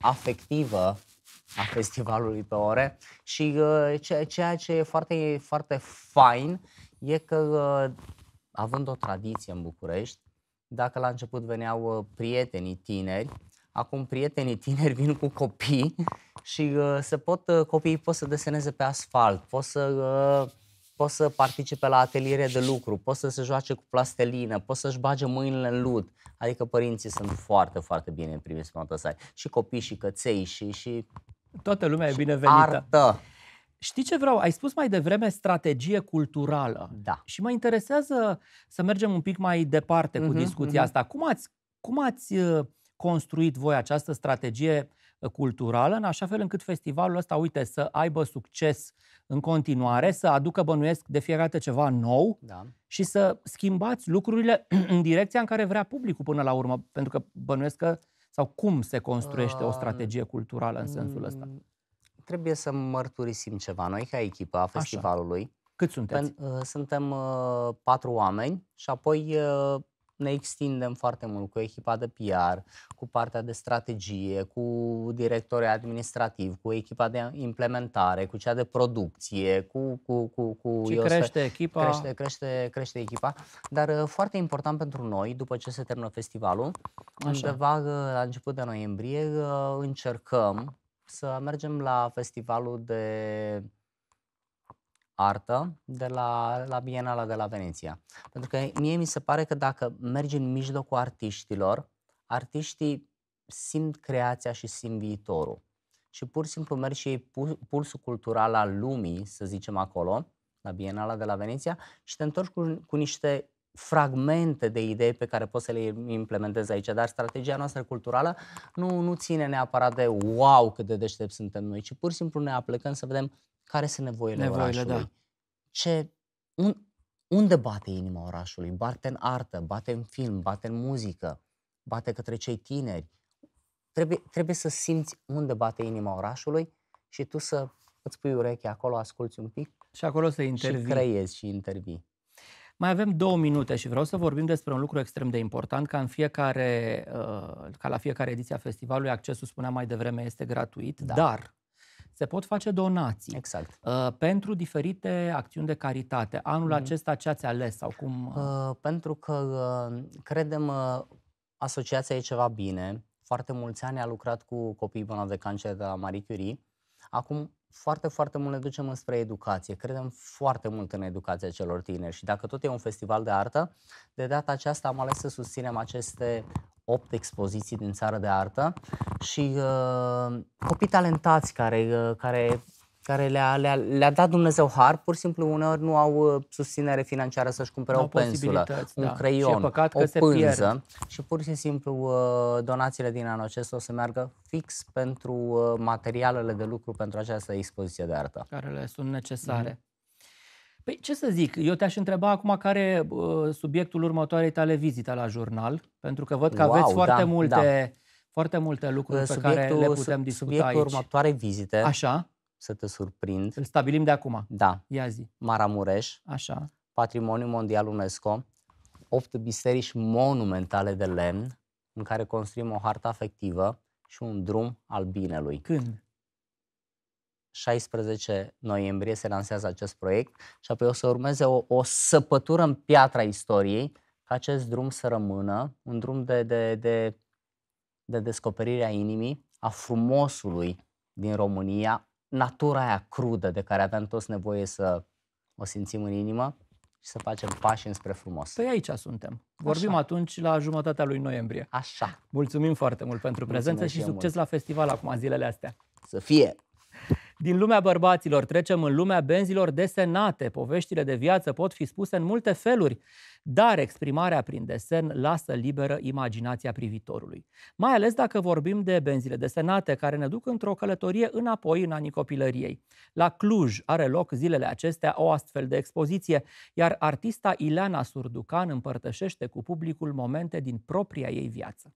afectivă a festivalului pe ore și uh, ceea ce e foarte, foarte fain e că uh, având o tradiție în București, dacă la început veneau uh, prietenii tineri, acum prietenii tineri vin cu copii și uh, se pot, uh, copiii pot să deseneze pe asfalt, pot să, pot să participe la ateliere de lucru, pot să se joace cu plastelină, pot să-și bage mâinile în lut. Adică părinții sunt foarte, foarte bine primiți pe notă Și copii, și căței, și, și Toată lumea e binevenită. Artă. Știi ce vreau? Ai spus mai devreme strategie culturală. Da. Și mă interesează să mergem un pic mai departe uh-huh, cu mhm, discuția uh-huh. asta. Cum ați, cum ați uh, construit voi această strategie uh, culturală în așa fel încât festivalul ăsta, uite, să aibă succes în continuare, să aducă bănuiesc de fiecare dată ceva nou da. și să schimbați lucrurile în direcția în care vrea publicul până la urmă, pentru că bănuiesc că sau cum se construiește o um, strategie culturală în sensul ăsta? trebuie să mărturisim ceva. Noi, ca echipă a festivalului, Așa. Cât sunteți? Pen, uh, suntem uh, patru oameni și apoi uh, ne extindem foarte mult cu echipa de PR, cu partea de strategie, cu directorii administrativ, cu echipa de implementare, cu cea de producție, cu... cu, cu, cu și crește să, echipa. Crește, crește, crește echipa. Dar uh, foarte important pentru noi, după ce se termină festivalul, Așa. undeva uh, la început de noiembrie uh, încercăm să mergem la festivalul de artă de la, la Bienala de la Veneția. Pentru că mie mi se pare că dacă mergi în mijlocul artiștilor, artiștii simt creația și simt viitorul. Și pur și simplu mergi și ei pulsul cultural al lumii, să zicem acolo, la Bienala de la Veneția, și te întorci cu, cu niște fragmente de idei pe care poți să le implementezi aici, dar strategia noastră culturală nu, nu ține neapărat de wow cât de deștept suntem noi, ci pur și simplu ne aplecăm să vedem care sunt nevoile, nevoile orașului. Da. Ce, un, unde bate inima orașului? Bate în artă, bate în film, bate în muzică, bate către cei tineri. Trebuie, trebuie să simți unde bate inima orașului și tu să îți pui urechea acolo, asculți un pic și acolo să intervii. Și creezi și intervii. Mai avem două minute și vreau să vorbim despre un lucru extrem de important, ca, în fiecare, uh, ca la fiecare ediție a festivalului, accesul, spuneam mai devreme, este gratuit, da. dar se pot face donații exact. uh, pentru diferite acțiuni de caritate. Anul mm. acesta ce ați ales sau cum? Uh? uh, pentru că uh, credem uh, asociația e ceva bine. Foarte mulți ani a lucrat cu copiii bolnavi de cancer de la Marie Curie. Acum foarte, foarte mult ne ducem înspre educație. Credem foarte mult în educația celor tineri și dacă tot e un festival de artă, de data aceasta am ales să susținem aceste opt expoziții din țară de artă și uh, copii talentați care, uh, care care le-a, le-a, le-a dat Dumnezeu har, pur și simplu uneori nu au uh, susținere financiară să-și cumpere o pensulă, un da. creion, și păcat o pânză și pur și simplu uh, donațiile din anul acesta o să meargă fix pentru uh, materialele de lucru pentru această expoziție de artă. Care le sunt necesare. Mm-hmm. Păi ce să zic, eu te-aș întreba acum care uh, subiectul următoarei tale vizite la jurnal, pentru că văd că wow, aveți foarte da, multe... Da foarte multe lucruri subiectul, pe care le putem discuta subiectul aici. următoarei vizite Așa să te surprind. Îl stabilim de acum. Da. Ia zi. Maramureș. Așa. Patrimoniu Mondial UNESCO. Opt biserici monumentale de lemn în care construim o hartă afectivă și un drum al binelui. Când? 16 noiembrie se lansează acest proiect și apoi o să urmeze o, o săpătură în piatra istoriei ca acest drum să rămână un drum de, de, de, de descoperire a inimii, a frumosului din România, natura aia crudă de care avem toți nevoie să o simțim în inimă și să facem pași înspre frumos. Păi aici suntem. Vorbim Așa. atunci la jumătatea lui noiembrie. Așa. Mulțumim foarte mult pentru prezență Mulțumesc și succes mult. la festival acum zilele astea. Să fie! Din lumea bărbaților trecem în lumea benzilor desenate. Poveștile de viață pot fi spuse în multe feluri, dar exprimarea prin desen lasă liberă imaginația privitorului. Mai ales dacă vorbim de benzile desenate, care ne duc într-o călătorie înapoi în anii copilăriei. La Cluj are loc zilele acestea o astfel de expoziție, iar artista Ileana Surducan împărtășește cu publicul momente din propria ei viață.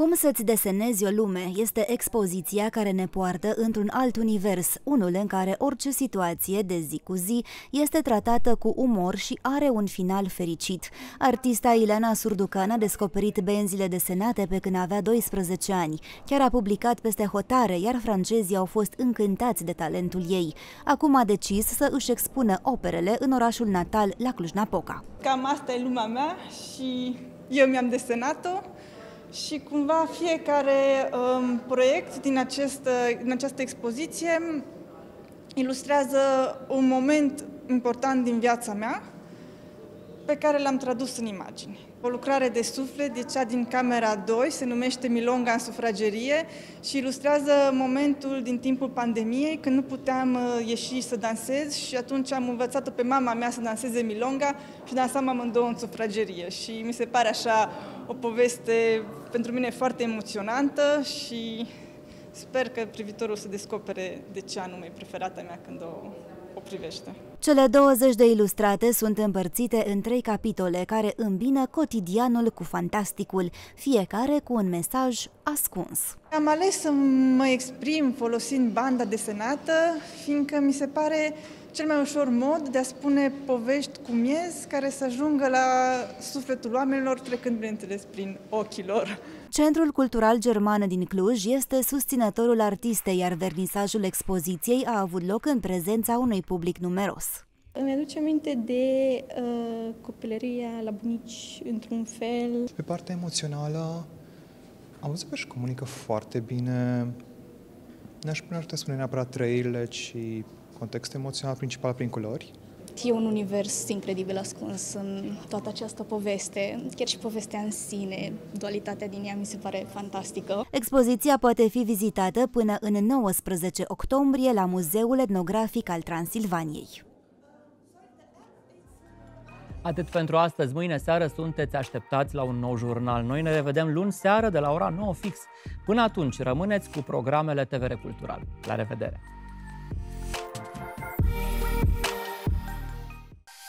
Cum să-ți desenezi o lume este expoziția care ne poartă într-un alt univers, unul în care orice situație de zi cu zi este tratată cu umor și are un final fericit. Artista Ileana Surducan a descoperit benzile desenate pe când avea 12 ani. Chiar a publicat peste hotare, iar francezii au fost încântați de talentul ei. Acum a decis să își expună operele în orașul natal, la Cluj-Napoca. Cam asta e lumea mea și eu mi-am desenat-o și cumva fiecare um, proiect din această, din această expoziție ilustrează un moment important din viața mea pe care l-am tradus în imagini. O lucrare de suflet de deci cea din Camera 2, se numește Milonga în sufragerie și ilustrează momentul din timpul pandemiei când nu puteam uh, ieși să dansez și atunci am învățat-o pe mama mea să danseze Milonga și dansam amândouă în sufragerie și mi se pare așa o poveste pentru mine foarte emoționantă și sper că privitorul să descopere de ce anume e preferata mea când o o privește. Cele 20 de ilustrate sunt împărțite în trei capitole care îmbină cotidianul cu fantasticul, fiecare cu un mesaj ascuns. Am ales să mă exprim folosind banda desenată, fiindcă mi se pare cel mai ușor mod de a spune povești cu miez care să ajungă la sufletul oamenilor trecând, bineînțeles, prin ochii lor. Centrul Cultural German din Cluj este susținătorul artistei, iar vernisajul expoziției a avut loc în prezența unui public numeros. Îmi aduce aminte de uh, copilăria la bunici, într-un fel. Pe partea emoțională, am văzut că își comunică foarte bine, n-aș putea spune neapărat trăirile, ci contextul emoțional principal prin culori e un univers incredibil ascuns în toată această poveste, chiar și povestea în sine, dualitatea din ea mi se pare fantastică. Expoziția poate fi vizitată până în 19 octombrie la Muzeul Etnografic al Transilvaniei. Atât pentru astăzi. Mâine seară sunteți așteptați la un nou jurnal. Noi ne revedem luni seară de la ora 9 fix. Până atunci, rămâneți cu programele TVR Cultural. La revedere!